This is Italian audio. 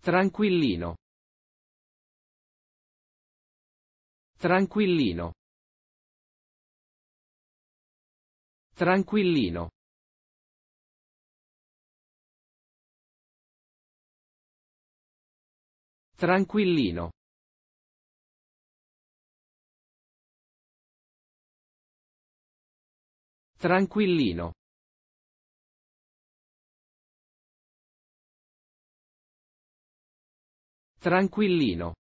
Tranquillino. Tranquillino. Tranquillino. Tranquillino. Tranquillino. Tranquillino.